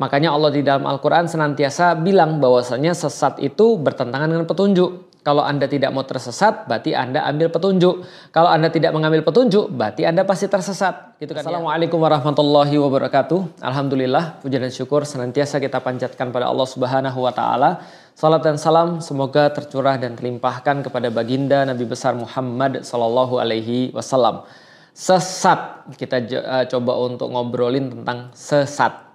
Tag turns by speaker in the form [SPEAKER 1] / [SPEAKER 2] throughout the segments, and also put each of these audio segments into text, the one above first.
[SPEAKER 1] Makanya Allah di dalam Al-Quran senantiasa bilang bahwasanya sesat itu bertentangan dengan petunjuk. Kalau Anda tidak mau tersesat, berarti Anda ambil petunjuk. Kalau Anda tidak mengambil petunjuk, berarti Anda pasti tersesat. Gitu kan ya? Assalamualaikum ya? warahmatullahi wabarakatuh. Alhamdulillah, puja dan syukur senantiasa kita panjatkan pada Allah Subhanahu wa taala. Salat dan salam semoga tercurah dan terlimpahkan kepada baginda Nabi besar Muhammad sallallahu alaihi wasallam. Sesat, kita eh, coba untuk ngobrolin tentang sesat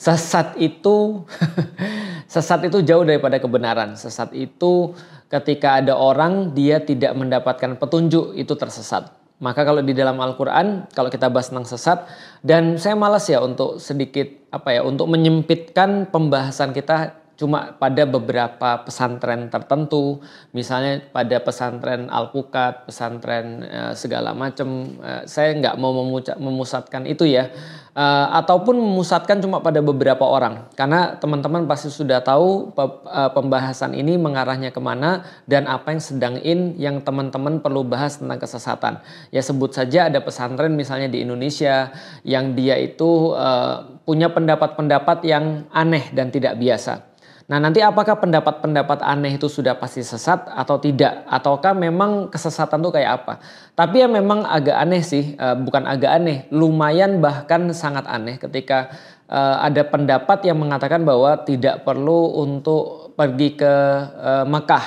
[SPEAKER 1] Sesat itu sesat itu jauh daripada kebenaran. Sesat itu ketika ada orang dia tidak mendapatkan petunjuk itu tersesat. Maka kalau di dalam Al-Qur'an kalau kita bahas tentang sesat dan saya malas ya untuk sedikit apa ya untuk menyempitkan pembahasan kita cuma pada beberapa pesantren tertentu, misalnya pada pesantren Alpukat, pesantren uh, segala macam. Uh, eh, saya nggak mau memusatkan itu ya, uh, ataupun memusatkan cuma pada beberapa orang, karena teman-teman pasti sudah tahu pe uh, pembahasan ini mengarahnya kemana dan apa yang sedang in yang teman-teman perlu bahas tentang kesesatan. Ya sebut saja ada pesantren misalnya di Indonesia yang dia itu uh, punya pendapat-pendapat yang aneh dan tidak biasa Nah, nanti apakah pendapat-pendapat aneh itu sudah pasti sesat atau tidak? Ataukah memang kesesatan itu kayak apa? Tapi ya memang agak aneh sih, eh, bukan agak aneh, lumayan bahkan sangat aneh ketika eh, ada pendapat yang mengatakan bahwa tidak perlu untuk pergi ke eh, Mekah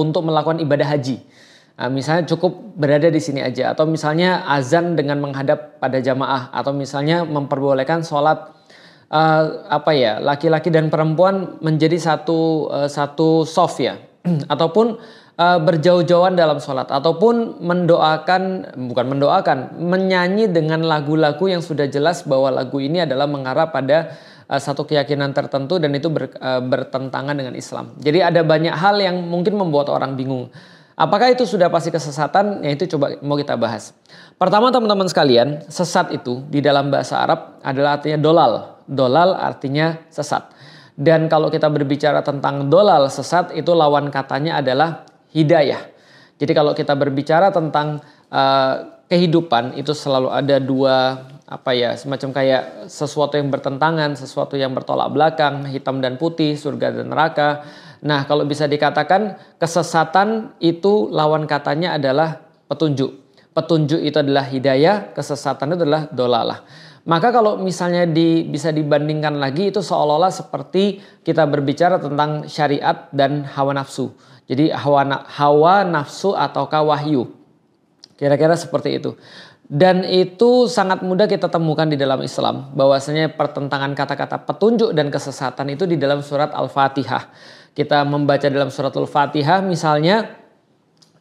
[SPEAKER 1] untuk melakukan ibadah haji. Nah, misalnya cukup berada di sini aja atau misalnya azan dengan menghadap pada jamaah atau misalnya memperbolehkan sholat uh, apa ya laki-laki dan perempuan menjadi satu uh, satu soft ya ataupun uh, berjauh-jauhan dalam sholat ataupun mendoakan bukan mendoakan menyanyi dengan lagu-lagu yang sudah jelas bahwa lagu ini adalah mengarah pada satu keyakinan tertentu dan itu ber, uh, bertentangan dengan Islam. Jadi ada banyak hal yang mungkin membuat orang bingung. Apakah itu sudah pasti kesesatan? Ya itu coba mau kita bahas. Pertama teman-teman sekalian, sesat itu di dalam bahasa Arab adalah artinya dolal. Dolal artinya sesat. Dan kalau kita berbicara tentang dolal sesat itu lawan katanya adalah hidayah. Jadi kalau kita berbicara tentang uh, kehidupan itu selalu ada dua apa ya semacam kayak sesuatu yang bertentangan, sesuatu yang bertolak belakang, hitam dan putih, surga dan neraka. Nah, kalau bisa dikatakan kesesatan itu lawan katanya adalah petunjuk. Petunjuk itu adalah hidayah, kesesatan itu adalah dolalah. Maka kalau misalnya di, bisa dibandingkan lagi itu seolah-olah seperti kita berbicara tentang syariat dan hawa nafsu. Jadi hawa, hawa nafsu atau wahyu. Kira-kira seperti itu. Dan itu sangat mudah kita temukan di dalam Islam. Bahwasanya pertentangan kata-kata petunjuk dan kesesatan itu di dalam surat Al-Fatihah. Kita membaca dalam surat al Fatihah misalnya.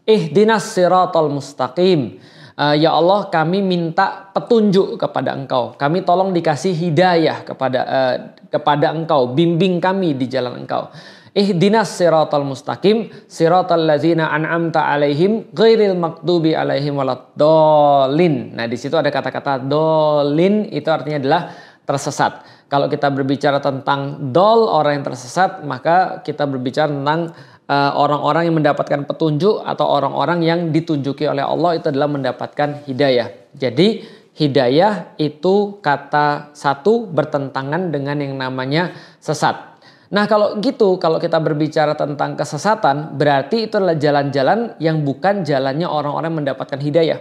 [SPEAKER 1] Ihdinas siratul mustaqim Eh, ya Allah kami minta petunjuk kepada Engkau. Kami tolong dikasih hidayah kepada uh, kepada Engkau. Bimbing kami di jalan Engkau. Eh dinas siratal mustaqim siratal ladzina an'amta alaihim ghairil maktubi alaihim waladdallin. Nah, di situ ada kata-kata dolin itu artinya adalah tersesat. Kalau kita berbicara tentang dol orang yang tersesat, maka kita berbicara tentang Eh, orang-orang yang mendapatkan petunjuk atau orang-orang yang ditunjuki oleh Allah itu adalah mendapatkan hidayah. Jadi hidayah itu kata satu bertentangan dengan yang namanya sesat. Nah kalau gitu kalau kita berbicara tentang kesesatan berarti itu adalah jalan-jalan yang bukan jalannya orang-orang mendapatkan hidayah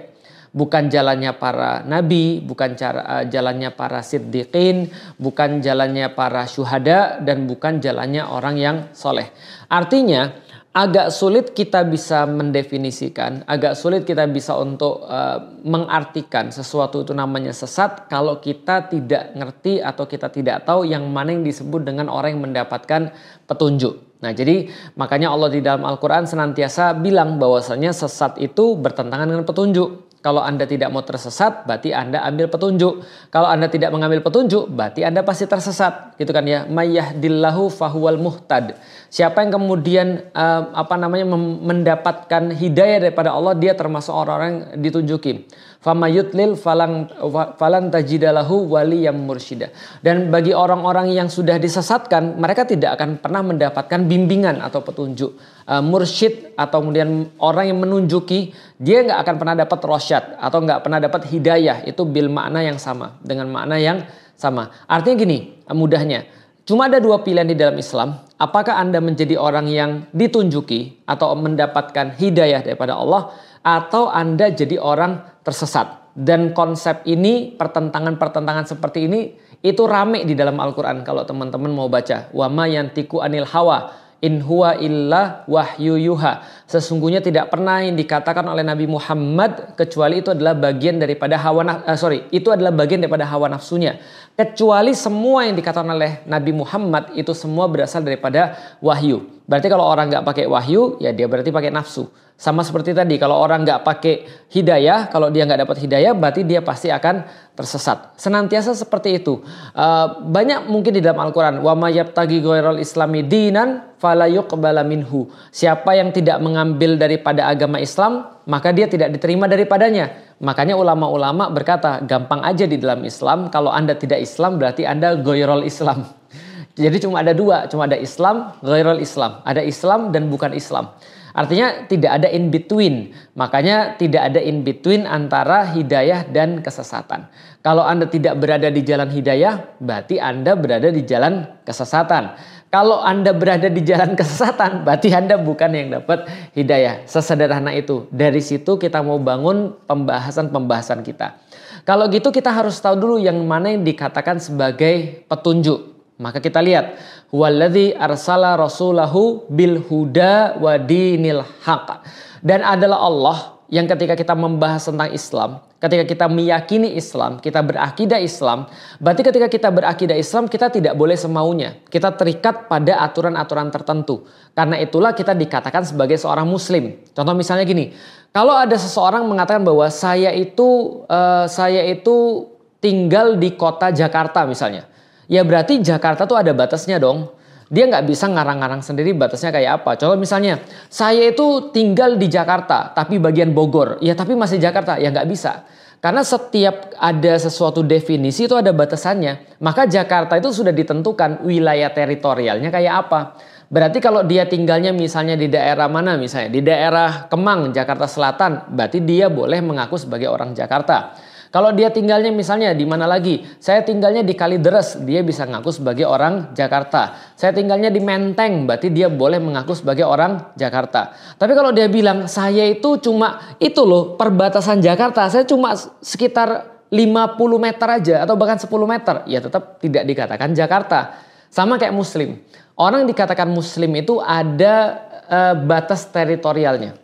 [SPEAKER 1] bukan jalannya para nabi, bukan cara, eh, jalannya para siddiqin, bukan jalannya para syuhada, dan bukan jalannya orang yang soleh. Artinya, agak sulit kita bisa mendefinisikan, agak sulit kita bisa untuk uh, mengartikan sesuatu itu namanya sesat kalau kita tidak ngerti atau kita tidak tahu yang mana yang disebut dengan orang yang mendapatkan petunjuk. Nah, jadi makanya Allah di dalam Al-Qur'an senantiasa bilang bahwasanya sesat itu bertentangan dengan petunjuk. Kalau Anda tidak mau tersesat, berarti Anda ambil petunjuk. Kalau Anda tidak mengambil petunjuk, berarti Anda pasti tersesat. Gitu kan ya. Mayyahdillahu fahuwal muhtad. Siapa yang kemudian eh, apa namanya mendapatkan hidayah daripada Allah, dia termasuk orang-orang yang ditunjuki famayutlil falang, falan tajidalahu wali yang mursyidah Dan bagi orang-orang yang sudah disesatkan, mereka tidak akan pernah mendapatkan bimbingan atau petunjuk. Uh, mursyid atau kemudian orang yang menunjuki, dia nggak akan pernah dapat rosyad atau nggak pernah dapat hidayah. Itu bil makna yang sama, dengan makna yang sama. Artinya gini, eh, mudahnya. Cuma ada dua pilihan di dalam Islam. Apakah Anda menjadi orang yang ditunjuki atau mendapatkan hidayah daripada Allah atau Anda jadi orang tersesat. Dan konsep ini, pertentangan-pertentangan seperti ini, itu rame di dalam Al-Quran kalau teman-teman mau baca. Wama yantiku anil hawa in huwa illa wahyu yuha. Sesungguhnya tidak pernah yang dikatakan oleh Nabi Muhammad kecuali itu adalah bagian daripada hawa naf uh, sorry, itu adalah bagian daripada hawa nafsunya kecuali semua yang dikatakan oleh Nabi Muhammad itu semua berasal daripada wahyu. Berarti kalau orang nggak pakai wahyu, ya dia berarti pakai nafsu. Sama seperti tadi, kalau orang nggak pakai hidayah, kalau dia nggak dapat hidayah, berarti dia pasti akan tersesat. Senantiasa seperti itu. Uh, banyak mungkin di dalam Al-Quran, وَمَا يَبْتَغِي غَيْرَ الْإِسْلَامِ دِينًا فَلَيُقْبَلَ مِنْهُ Siapa yang tidak mengambil daripada agama Islam, maka dia tidak diterima daripadanya. Makanya ulama-ulama berkata, gampang aja di dalam Islam, kalau Anda tidak Islam berarti Anda goyrol Islam. Jadi cuma ada dua, cuma ada Islam, goyrol Islam. Ada Islam dan bukan Islam. Artinya tidak ada in between. Makanya tidak ada in between antara hidayah dan kesesatan. Kalau Anda tidak berada di jalan hidayah, berarti Anda berada di jalan kesesatan. Kalau Anda berada di jalan kesesatan, berarti Anda bukan yang dapat hidayah. Sesederhana itu. Dari situ kita mau bangun pembahasan-pembahasan kita. Kalau gitu kita harus tahu dulu yang mana yang dikatakan sebagai petunjuk. Maka kita lihat, waladhi arsala rasulahu bil huda wa dinil haqa. Dan adalah Allah yang ketika kita membahas tentang Islam, ketika kita meyakini Islam, kita berakidah Islam, berarti ketika kita berakidah Islam kita tidak boleh semaunya. Kita terikat pada aturan-aturan tertentu. Karena itulah kita dikatakan sebagai seorang muslim. Contoh misalnya gini, kalau ada seseorang mengatakan bahwa saya itu uh, saya itu tinggal di kota Jakarta misalnya. Ya berarti Jakarta tuh ada batasnya dong dia nggak bisa ngarang-ngarang sendiri batasnya kayak apa. Contoh misalnya, saya itu tinggal di Jakarta, tapi bagian Bogor. Ya tapi masih Jakarta, ya nggak bisa. Karena setiap ada sesuatu definisi itu ada batasannya. Maka Jakarta itu sudah ditentukan wilayah teritorialnya kayak apa. Berarti kalau dia tinggalnya misalnya di daerah mana misalnya, di daerah Kemang, Jakarta Selatan, berarti dia boleh mengaku sebagai orang Jakarta. Kalau dia tinggalnya misalnya di mana lagi? Saya tinggalnya di Kalideres, dia bisa ngaku sebagai orang Jakarta. Saya tinggalnya di Menteng, berarti dia boleh mengaku sebagai orang Jakarta. Tapi kalau dia bilang, saya itu cuma itu loh perbatasan Jakarta, saya cuma sekitar 50 meter aja atau bahkan 10 meter, ya tetap tidak dikatakan Jakarta. Sama kayak Muslim. Orang dikatakan Muslim itu ada uh, batas teritorialnya.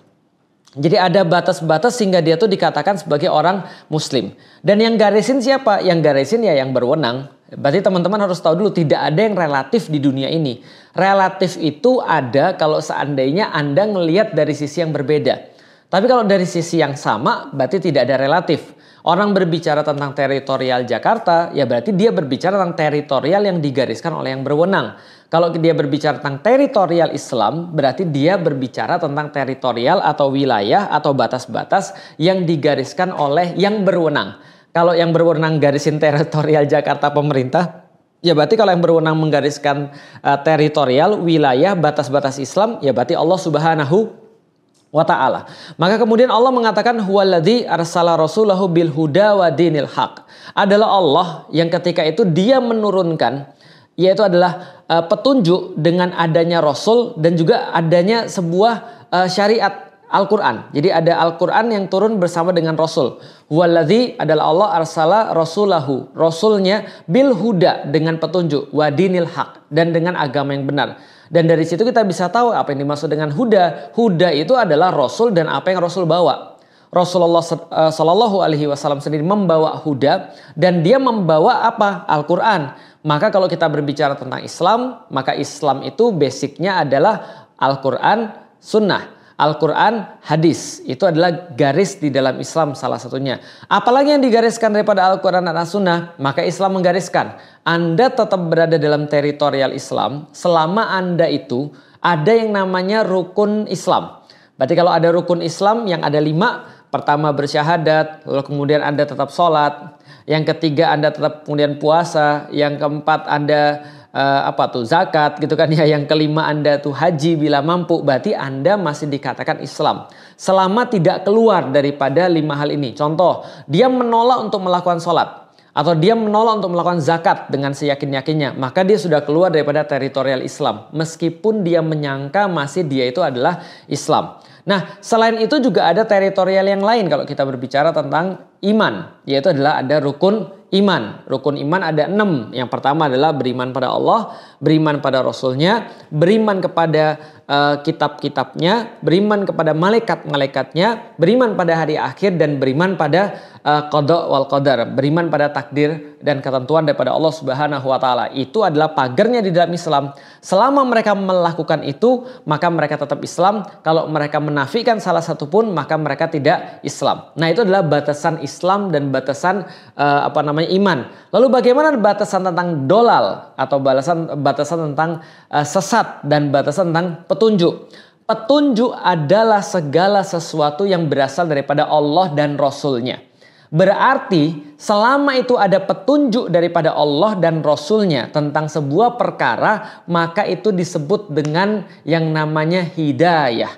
[SPEAKER 1] Jadi ada batas-batas sehingga dia tuh dikatakan sebagai orang muslim. Dan yang garisin siapa? Yang garisin ya yang berwenang. Berarti teman-teman harus tahu dulu tidak ada yang relatif di dunia ini. Relatif itu ada kalau seandainya Anda melihat dari sisi yang berbeda. Tapi kalau dari sisi yang sama berarti tidak ada relatif. Orang berbicara tentang teritorial Jakarta, ya berarti dia berbicara tentang teritorial yang digariskan oleh yang berwenang. Kalau dia berbicara tentang teritorial Islam, berarti dia berbicara tentang teritorial atau wilayah atau batas-batas yang digariskan oleh yang berwenang. Kalau yang berwenang garisin teritorial Jakarta pemerintah, Ya berarti kalau yang berwenang menggariskan uh, teritorial, wilayah, batas-batas Islam, ya berarti Allah Subhanahu wa ta'ala. Maka kemudian Allah mengatakan huwaladzi arsala rasulahu bil wa dinil haq. Adalah Allah yang ketika itu dia menurunkan yaitu adalah uh, petunjuk dengan adanya rasul dan juga adanya sebuah uh, syariat Al-Quran. Jadi ada Al-Quran yang turun bersama dengan Rasul. Waladhi adalah Allah arsala rasulahu. Rasulnya bil huda dengan petunjuk. Wadinil haq. Dan dengan agama yang benar. Dan dari situ kita bisa tahu apa yang dimaksud dengan huda. Huda itu adalah Rasul dan apa yang Rasul bawa. Rasulullah Shallallahu eh, Alaihi Wasallam sendiri membawa huda dan dia membawa apa Al-Quran maka kalau kita berbicara tentang Islam, maka Islam itu basicnya adalah Al-Quran, Sunnah. Al-Quran, hadis. Itu adalah garis di dalam Islam salah satunya. Apalagi yang digariskan daripada Al-Quran dan sunnah maka Islam menggariskan. Anda tetap berada dalam teritorial Islam selama Anda itu ada yang namanya rukun Islam. Berarti kalau ada rukun Islam yang ada lima, pertama bersyahadat, lalu kemudian Anda tetap sholat, yang ketiga Anda tetap kemudian puasa, yang keempat Anda uh, apa tuh zakat gitu kan ya, yang kelima Anda tuh haji bila mampu, berarti Anda masih dikatakan Islam selama tidak keluar daripada lima hal ini. Contoh, dia menolak untuk melakukan sholat atau dia menolak untuk melakukan zakat dengan seyakin-yakinnya, maka dia sudah keluar daripada teritorial Islam, meskipun dia menyangka masih dia itu adalah Islam. Nah, selain itu juga ada teritorial yang lain kalau kita berbicara tentang iman, yaitu adalah ada rukun iman. Rukun iman ada enam. Yang pertama adalah beriman pada Allah, beriman pada Rasulnya, beriman kepada uh, kitab-kitabnya, beriman kepada malaikat-malaikatnya, beriman pada hari akhir dan beriman pada uh, eh, kodok wal qadar, beriman pada takdir dan ketentuan daripada Allah Subhanahu wa taala. Itu adalah pagarnya di dalam Islam. Selama mereka melakukan itu, maka mereka tetap Islam. Kalau mereka menafikan salah satu pun, maka mereka tidak Islam. Nah, itu adalah batasan Islam dan batasan uh, apa namanya namanya iman. Lalu bagaimana batasan tentang dolal atau balasan batasan tentang uh, sesat dan batasan tentang petunjuk? Petunjuk adalah segala sesuatu yang berasal daripada Allah dan Rasulnya. Berarti selama itu ada petunjuk daripada Allah dan Rasulnya tentang sebuah perkara maka itu disebut dengan yang namanya hidayah.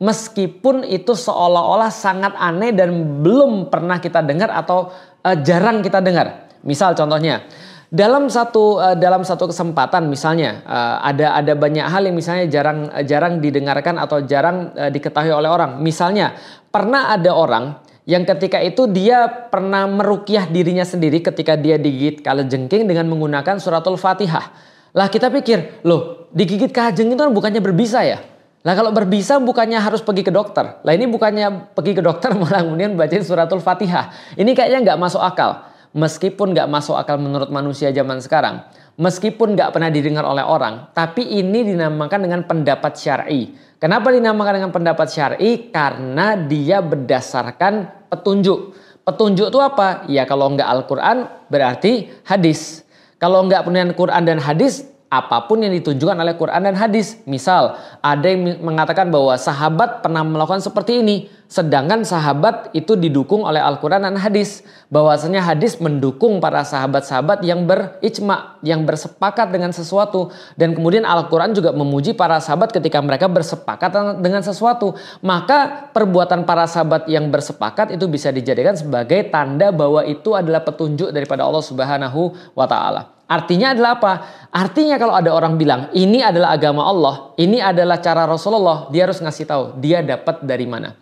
[SPEAKER 1] Meskipun itu seolah-olah sangat aneh dan belum pernah kita dengar atau uh, jarang kita dengar. Misal contohnya dalam satu uh, dalam satu kesempatan misalnya uh, ada ada banyak hal yang misalnya jarang uh, jarang didengarkan atau jarang uh, diketahui oleh orang. Misalnya pernah ada orang yang ketika itu dia pernah merukyah dirinya sendiri ketika dia digigit kalajengking dengan menggunakan suratul Fatihah. Lah kita pikir, loh digigit kalajengking itu kan bukannya berbisa ya? Nah kalau berbisa bukannya harus pergi ke dokter. Lah ini bukannya pergi ke dokter malah kemudian bacain suratul fatihah. Ini kayaknya nggak masuk akal. Meskipun nggak masuk akal menurut manusia zaman sekarang. Meskipun nggak pernah didengar oleh orang. Tapi ini dinamakan dengan pendapat syari. Kenapa dinamakan dengan pendapat syari? Karena dia berdasarkan petunjuk. Petunjuk itu apa? Ya kalau nggak Al-Quran berarti hadis. Kalau nggak punya Quran dan hadis apapun yang ditunjukkan oleh Quran dan hadis. Misal, ada yang mengatakan bahwa sahabat pernah melakukan seperti ini, sedangkan sahabat itu didukung oleh Al-Quran dan hadis. Bahwasanya hadis mendukung para sahabat-sahabat yang berijma, yang bersepakat dengan sesuatu. Dan kemudian Al-Quran juga memuji para sahabat ketika mereka bersepakat dengan sesuatu. Maka perbuatan para sahabat yang bersepakat itu bisa dijadikan sebagai tanda bahwa itu adalah petunjuk daripada Allah Subhanahu wa Ta'ala. Artinya adalah apa? Artinya kalau ada orang bilang, ini adalah agama Allah, ini adalah cara Rasulullah, dia harus ngasih tahu, dia dapat dari mana.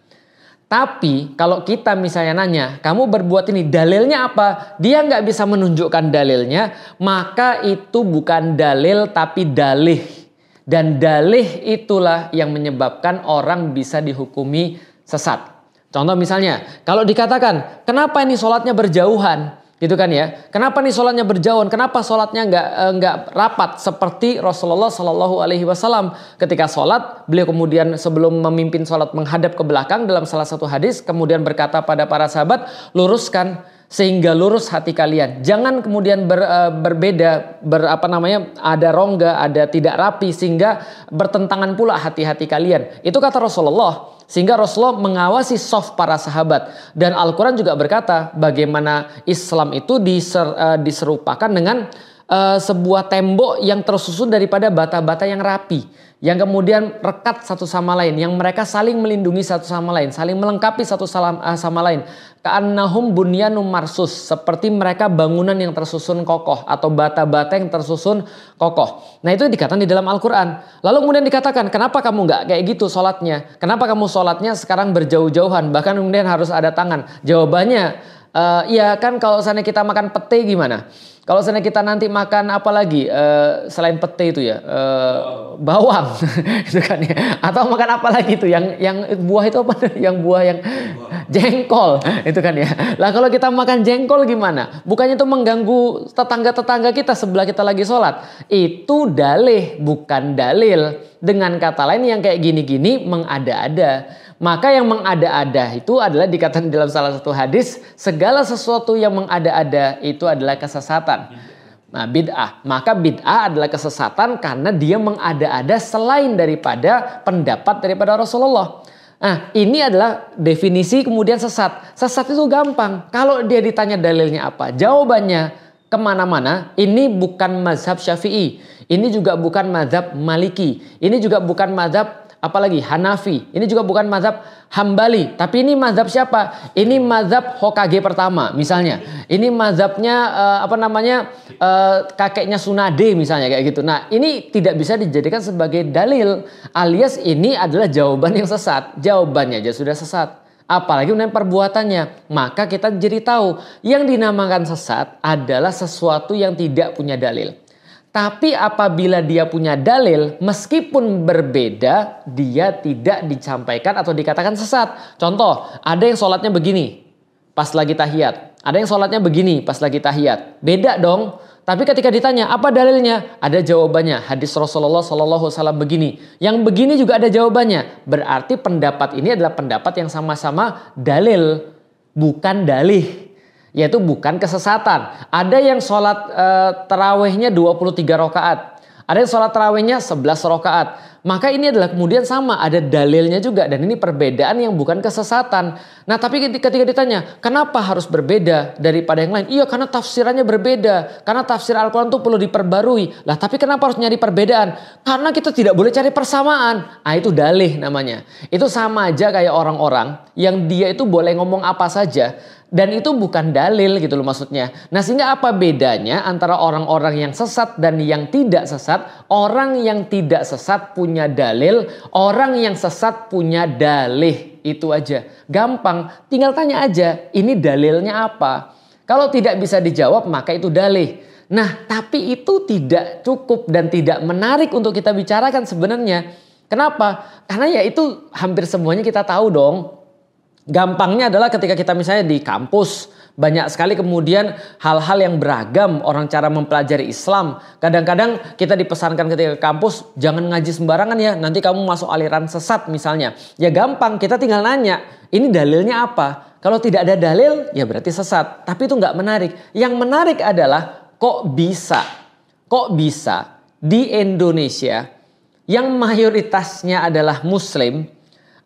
[SPEAKER 1] Tapi kalau kita misalnya nanya, kamu berbuat ini dalilnya apa? Dia nggak bisa menunjukkan dalilnya, maka itu bukan dalil tapi dalih. Dan dalih itulah yang menyebabkan orang bisa dihukumi sesat. Contoh misalnya, kalau dikatakan, kenapa ini sholatnya berjauhan? Gitu kan ya. Kenapa nih sholatnya berjauhan? Kenapa sholatnya nggak eh, nggak rapat seperti Rasulullah Shallallahu Alaihi Wasallam ketika sholat beliau kemudian sebelum memimpin sholat menghadap ke belakang dalam salah satu hadis kemudian berkata pada para sahabat luruskan sehingga lurus hati kalian. Jangan kemudian ber, uh, berbeda, ber, apa namanya, ada rongga, ada tidak rapi, sehingga bertentangan pula hati-hati kalian. Itu kata Rasulullah. Sehingga Rasulullah mengawasi soft para sahabat. Dan Al-Quran juga berkata bagaimana Islam itu diser, uh, diserupakan dengan uh, sebuah tembok yang tersusun daripada bata-bata yang rapi, yang kemudian rekat satu sama lain, yang mereka saling melindungi satu sama lain, saling melengkapi satu sama, uh, eh, sama lain. Ka'annahum bunyanum marsus, seperti mereka bangunan yang tersusun kokoh atau bata-bata yang tersusun kokoh. Nah, itu dikatakan di dalam Al-Qur'an. Lalu kemudian dikatakan, "Kenapa kamu nggak kayak gitu sholatnya? Kenapa kamu sholatnya sekarang berjauh-jauhan, bahkan kemudian harus ada tangan?" Jawabannya, Uh, ya kan kalau sana kita makan pete gimana? Kalau seandainya kita nanti makan apa lagi uh, selain pete itu ya uh, bawang itu kan ya atau makan apa lagi itu yang yang buah itu apa yang buah yang jengkol itu kan ya. Lah kalau kita makan jengkol gimana? Bukannya itu mengganggu tetangga-tetangga kita sebelah kita lagi sholat? Itu dalih bukan dalil. Dengan kata lain yang kayak gini-gini mengada-ada. Maka yang mengada-ada itu adalah dikatakan dalam salah satu hadis, segala sesuatu yang mengada-ada itu adalah kesesatan. Nah, bid'ah. Maka bid'ah adalah kesesatan karena dia mengada-ada selain daripada pendapat daripada Rasulullah. Nah, ini adalah definisi kemudian sesat. Sesat itu gampang. Kalau dia ditanya dalilnya apa, jawabannya kemana-mana. Ini bukan mazhab syafi'i. Ini juga bukan mazhab maliki. Ini juga bukan mazhab apalagi Hanafi. Ini juga bukan mazhab Hambali, tapi ini mazhab siapa? Ini mazhab Hokage pertama misalnya. Ini mazhabnya uh, apa namanya? Uh, kakeknya Sunade misalnya kayak gitu. Nah, ini tidak bisa dijadikan sebagai dalil alias ini adalah jawaban yang sesat. Jawabannya aja sudah sesat apalagi mengenai perbuatannya. Maka kita jadi tahu yang dinamakan sesat adalah sesuatu yang tidak punya dalil. Tapi apabila dia punya dalil, meskipun berbeda, dia tidak dicampaikan atau dikatakan sesat. Contoh, ada yang sholatnya begini pas lagi tahiyat. Ada yang sholatnya begini pas lagi tahiyat. Beda dong. Tapi ketika ditanya apa dalilnya, ada jawabannya. Hadis Rasulullah Shallallahu Wasallam begini. Yang begini juga ada jawabannya. Berarti pendapat ini adalah pendapat yang sama-sama dalil, bukan dalih yaitu bukan kesesatan. Ada yang sholat e, eh, terawihnya 23 rokaat, ada yang sholat terawihnya 11 rokaat. Maka ini adalah kemudian sama, ada dalilnya juga dan ini perbedaan yang bukan kesesatan. Nah tapi ketika ditanya, kenapa harus berbeda daripada yang lain? Iya karena tafsirannya berbeda, karena tafsir Al-Quran itu perlu diperbarui. Lah tapi kenapa harus nyari perbedaan? Karena kita tidak boleh cari persamaan. Ah itu dalih namanya. Itu sama aja kayak orang-orang yang dia itu boleh ngomong apa saja dan itu bukan dalil gitu loh maksudnya. Nah sehingga apa bedanya antara orang-orang yang sesat dan yang tidak sesat? Orang yang tidak sesat punya dalil, orang yang sesat punya dalih. Itu aja. Gampang, tinggal tanya aja ini dalilnya apa. Kalau tidak bisa dijawab maka itu dalih. Nah tapi itu tidak cukup dan tidak menarik untuk kita bicarakan sebenarnya. Kenapa? Karena ya itu hampir semuanya kita tahu dong Gampangnya adalah ketika kita misalnya di kampus banyak sekali kemudian hal-hal yang beragam orang cara mempelajari Islam. Kadang-kadang kita dipesankan ketika ke kampus jangan ngaji sembarangan ya, nanti kamu masuk aliran sesat misalnya. Ya gampang, kita tinggal nanya, ini dalilnya apa? Kalau tidak ada dalil ya berarti sesat. Tapi itu nggak menarik. Yang menarik adalah kok bisa, kok bisa di Indonesia yang mayoritasnya adalah Muslim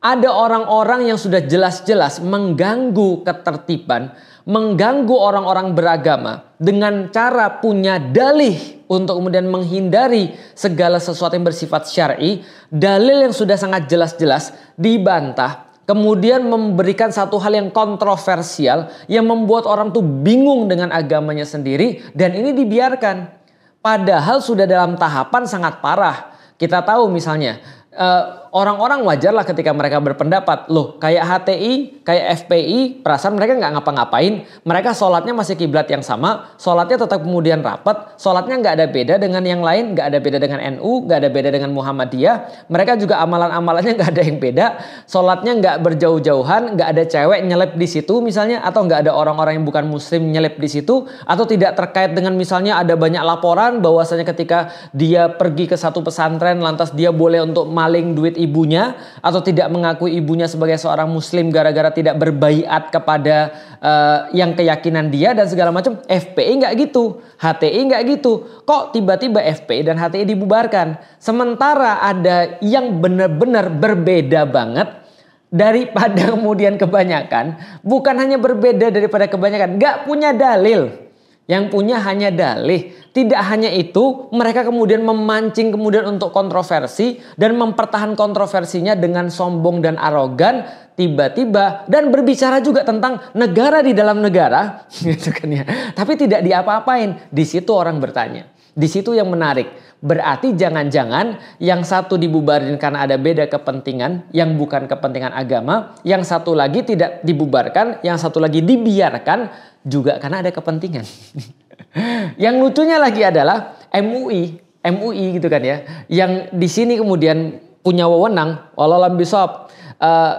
[SPEAKER 1] ada orang-orang yang sudah jelas-jelas mengganggu ketertiban, mengganggu orang-orang beragama dengan cara punya dalih untuk kemudian menghindari segala sesuatu yang bersifat syar'i, dalil yang sudah sangat jelas-jelas dibantah, kemudian memberikan satu hal yang kontroversial yang membuat orang tuh bingung dengan agamanya sendiri dan ini dibiarkan. Padahal sudah dalam tahapan sangat parah. Kita tahu misalnya eh, orang-orang wajarlah ketika mereka berpendapat, loh kayak HTI, kayak FPI, perasaan mereka nggak ngapa-ngapain, mereka sholatnya masih kiblat yang sama, sholatnya tetap kemudian rapat, sholatnya nggak ada beda dengan yang lain, nggak ada beda dengan NU, nggak ada beda dengan Muhammadiyah, mereka juga amalan-amalannya nggak ada yang beda, sholatnya nggak berjauh-jauhan, nggak ada cewek nyelip di situ misalnya, atau nggak ada orang-orang yang bukan muslim nyelip di situ, atau tidak terkait dengan misalnya ada banyak laporan bahwasanya ketika dia pergi ke satu pesantren lantas dia boleh untuk maling duit ibunya atau tidak mengakui ibunya sebagai seorang muslim gara-gara tidak berbaiat kepada uh, yang keyakinan dia dan segala macam. FPI nggak gitu, HTI nggak gitu. Kok tiba-tiba FPI dan HTI dibubarkan? Sementara ada yang benar-benar berbeda banget daripada kemudian kebanyakan, bukan hanya berbeda daripada kebanyakan, nggak punya dalil yang punya hanya dalih. Tidak hanya itu, mereka kemudian memancing kemudian untuk kontroversi dan mempertahankan kontroversinya dengan sombong dan arogan tiba-tiba dan berbicara juga tentang negara di dalam negara gitu kan ya. Tapi tidak diapa-apain. Di situ orang bertanya. Di situ yang menarik. Berarti jangan-jangan yang satu dibubarin karena ada beda kepentingan yang bukan kepentingan agama, yang satu lagi tidak dibubarkan, yang satu lagi dibiarkan juga karena ada kepentingan. yang lucunya lagi adalah MUI, MUI gitu kan ya, yang di sini kemudian punya wewenang, walau sop, uh,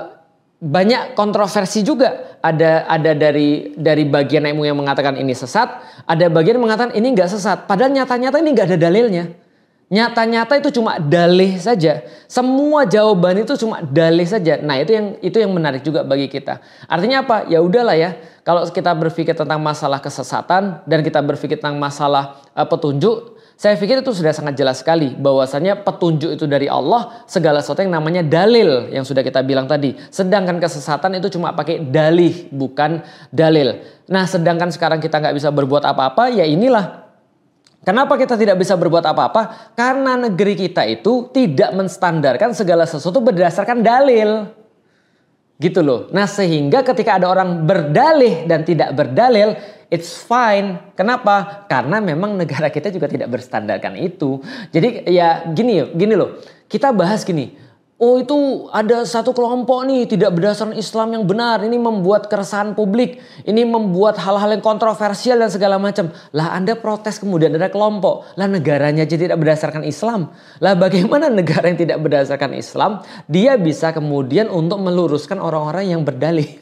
[SPEAKER 1] banyak kontroversi juga ada ada dari dari bagian MUI yang mengatakan ini sesat, ada bagian yang mengatakan ini nggak sesat, padahal nyata-nyata ini nggak ada dalilnya. Nyata-nyata itu cuma dalih saja. Semua jawaban itu cuma dalih saja. Nah, itu yang itu yang menarik juga bagi kita. Artinya apa? Ya udahlah ya. Kalau kita berpikir tentang masalah kesesatan dan kita berpikir tentang masalah uh, petunjuk, saya pikir itu sudah sangat jelas sekali bahwasanya petunjuk itu dari Allah, segala sesuatu yang namanya dalil yang sudah kita bilang tadi. Sedangkan kesesatan itu cuma pakai dalih, bukan dalil. Nah, sedangkan sekarang kita nggak bisa berbuat apa-apa, ya inilah Kenapa kita tidak bisa berbuat apa-apa? Karena negeri kita itu tidak menstandarkan segala sesuatu berdasarkan dalil. Gitu loh. Nah, sehingga ketika ada orang berdalih dan tidak berdalil, it's fine. Kenapa? Karena memang negara kita juga tidak berstandarkan itu. Jadi ya gini gini loh. Kita bahas gini, oh itu ada satu kelompok nih tidak berdasarkan Islam yang benar. Ini membuat keresahan publik. Ini membuat hal-hal yang kontroversial dan segala macam. Lah Anda protes kemudian ada kelompok. Lah negaranya aja tidak berdasarkan Islam. Lah bagaimana negara yang tidak berdasarkan Islam. Dia bisa kemudian untuk meluruskan orang-orang yang berdalih.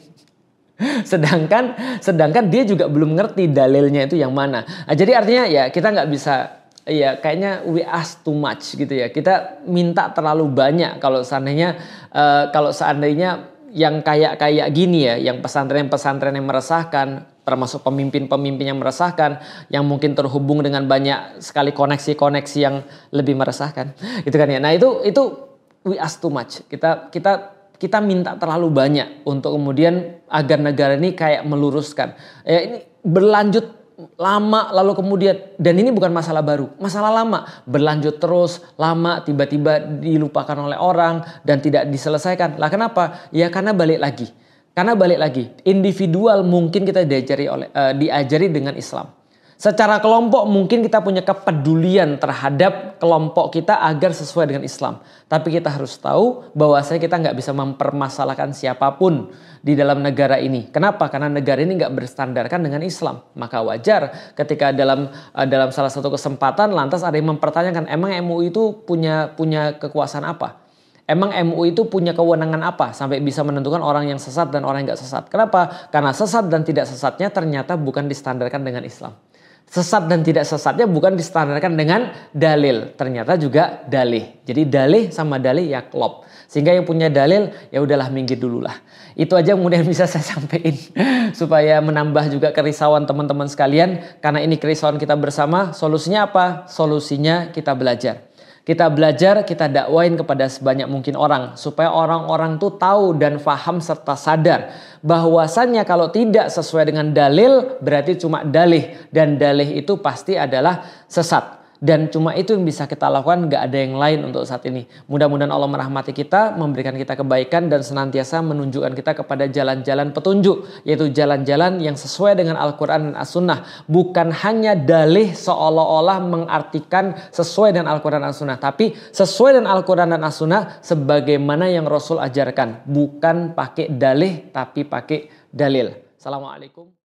[SPEAKER 1] sedangkan sedangkan dia juga belum ngerti dalilnya itu yang mana. Nah, jadi artinya ya kita nggak bisa Iya, kayaknya we ask too much gitu ya. Kita minta terlalu banyak kalau seandainya uh, kalau seandainya yang kayak kayak gini ya, yang pesantren-pesantren yang meresahkan, termasuk pemimpin-pemimpin yang meresahkan, yang mungkin terhubung dengan banyak sekali koneksi-koneksi yang lebih meresahkan, gitu kan ya. Nah itu itu we ask too much. Kita kita kita minta terlalu banyak untuk kemudian agar negara ini kayak meluruskan. Ya, ini berlanjut lama lalu kemudian dan ini bukan masalah baru, masalah lama berlanjut terus lama tiba-tiba dilupakan oleh orang dan tidak diselesaikan. Lah kenapa? Ya karena balik lagi. Karena balik lagi, individual mungkin kita diajari oleh uh, diajari dengan Islam. Secara kelompok mungkin kita punya kepedulian terhadap kelompok kita agar sesuai dengan Islam. Tapi kita harus tahu bahwa saya kita nggak bisa mempermasalahkan siapapun di dalam negara ini. Kenapa? Karena negara ini nggak berstandarkan dengan Islam. Maka wajar ketika dalam eh, dalam salah satu kesempatan lantas ada yang mempertanyakan emang MUI itu punya punya kekuasaan apa? Emang MUI itu punya kewenangan apa sampai bisa menentukan orang yang sesat dan orang yang nggak sesat? Kenapa? Karena sesat dan tidak sesatnya ternyata bukan distandarkan dengan Islam. Sesat dan tidak sesatnya bukan disetarakan dengan dalil. Ternyata juga dalih. Jadi dalih sama dalih ya klop. Sehingga yang punya dalil ya udahlah minggir dulu lah Itu aja kemudian bisa saya sampaikan supaya menambah juga kerisauan teman-teman sekalian karena ini kerisauan kita bersama. Solusinya apa? Solusinya kita belajar. Kita belajar, kita dakwain kepada sebanyak mungkin orang supaya orang-orang tuh tahu dan faham serta sadar bahwasannya kalau tidak sesuai dengan dalil berarti cuma dalih dan dalih itu pasti adalah sesat dan cuma itu yang bisa kita lakukan gak ada yang lain untuk saat ini mudah-mudahan Allah merahmati kita memberikan kita kebaikan dan senantiasa menunjukkan kita kepada jalan-jalan petunjuk yaitu jalan-jalan yang sesuai dengan Al-Quran dan As-Sunnah bukan hanya dalih seolah-olah mengartikan sesuai dengan Al-Quran dan As-Sunnah tapi sesuai dengan Al-Quran dan As-Sunnah sebagaimana yang Rasul ajarkan bukan pakai dalih tapi pakai dalil Assalamualaikum